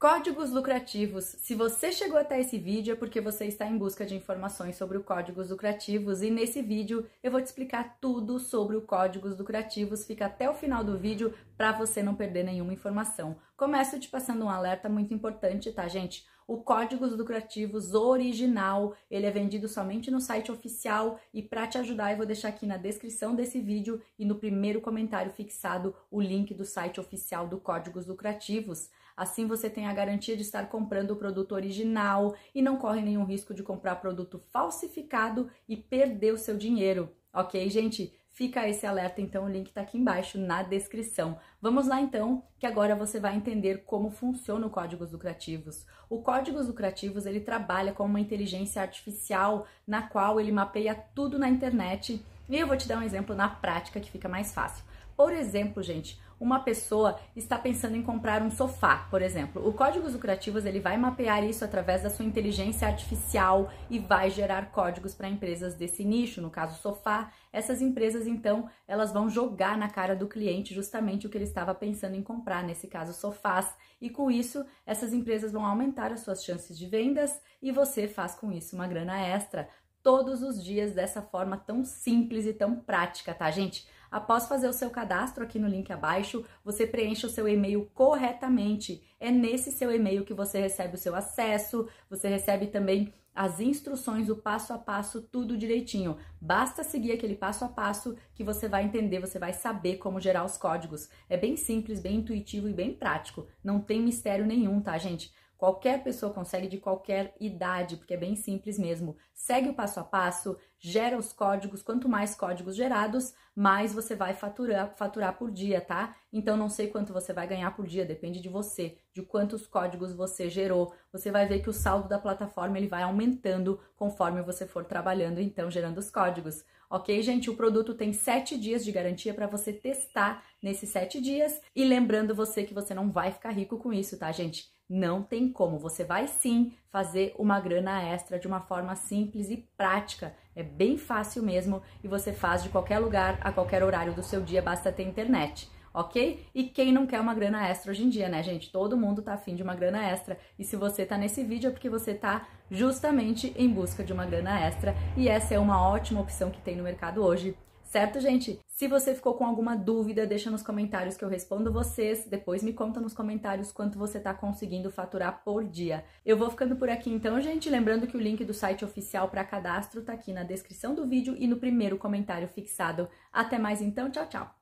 Códigos lucrativos. Se você chegou até esse vídeo é porque você está em busca de informações sobre o códigos lucrativos e nesse vídeo eu vou te explicar tudo sobre o códigos lucrativos. Fica até o final do vídeo para você não perder nenhuma informação. Começo te passando um alerta muito importante, tá, gente? O Códigos Lucrativos original, ele é vendido somente no site oficial e para te ajudar eu vou deixar aqui na descrição desse vídeo e no primeiro comentário fixado o link do site oficial do Códigos Lucrativos. Assim você tem a garantia de estar comprando o produto original e não corre nenhum risco de comprar produto falsificado e perder o seu dinheiro. Ok, gente? Fica esse alerta, então o link está aqui embaixo na descrição. Vamos lá então, que agora você vai entender como funciona o Códigos Lucrativos. O Códigos Lucrativos, ele trabalha com uma inteligência artificial na qual ele mapeia tudo na internet e eu vou te dar um exemplo na prática que fica mais fácil. Por exemplo, gente, uma pessoa está pensando em comprar um sofá, por exemplo. O Códigos Lucrativos ele vai mapear isso através da sua inteligência artificial e vai gerar códigos para empresas desse nicho, no caso sofá. Essas empresas então, elas vão jogar na cara do cliente justamente o que ele estava pensando em comprar, nesse caso sofás, e com isso essas empresas vão aumentar as suas chances de vendas e você faz com isso uma grana extra todos os dias dessa forma tão simples e tão prática, tá, gente? Após fazer o seu cadastro aqui no link abaixo, você preenche o seu e-mail corretamente. É nesse seu e-mail que você recebe o seu acesso, você recebe também as instruções, o passo a passo, tudo direitinho. Basta seguir aquele passo a passo que você vai entender, você vai saber como gerar os códigos. É bem simples, bem intuitivo e bem prático. Não tem mistério nenhum, tá, gente? Qualquer pessoa consegue de qualquer idade, porque é bem simples mesmo. Segue o passo a passo, gera os códigos. Quanto mais códigos gerados, mais você vai faturar, faturar por dia, tá? Então não sei quanto você vai ganhar por dia, depende de você, de quantos códigos você gerou. Você vai ver que o saldo da plataforma ele vai aumentando conforme você for trabalhando, então gerando os códigos. Ok, gente? O produto tem sete dias de garantia para você testar nesses sete dias. E lembrando você que você não vai ficar rico com isso, tá, gente? Não tem como. Você vai sim fazer uma grana extra de uma forma simples e prática. É bem fácil mesmo e você faz de qualquer lugar, a qualquer horário do seu dia, basta ter internet ok? E quem não quer uma grana extra hoje em dia, né, gente? Todo mundo tá afim de uma grana extra. E se você tá nesse vídeo é porque você tá justamente em busca de uma grana extra. E essa é uma ótima opção que tem no mercado hoje certo, gente? Se você ficou com alguma dúvida, deixa nos comentários que eu respondo vocês. Depois me conta nos comentários quanto você está conseguindo faturar por dia. Eu vou ficando por aqui então, gente. Lembrando que o link do site oficial para cadastro está aqui na descrição do vídeo e no primeiro comentário fixado. Até mais então, tchau, tchau!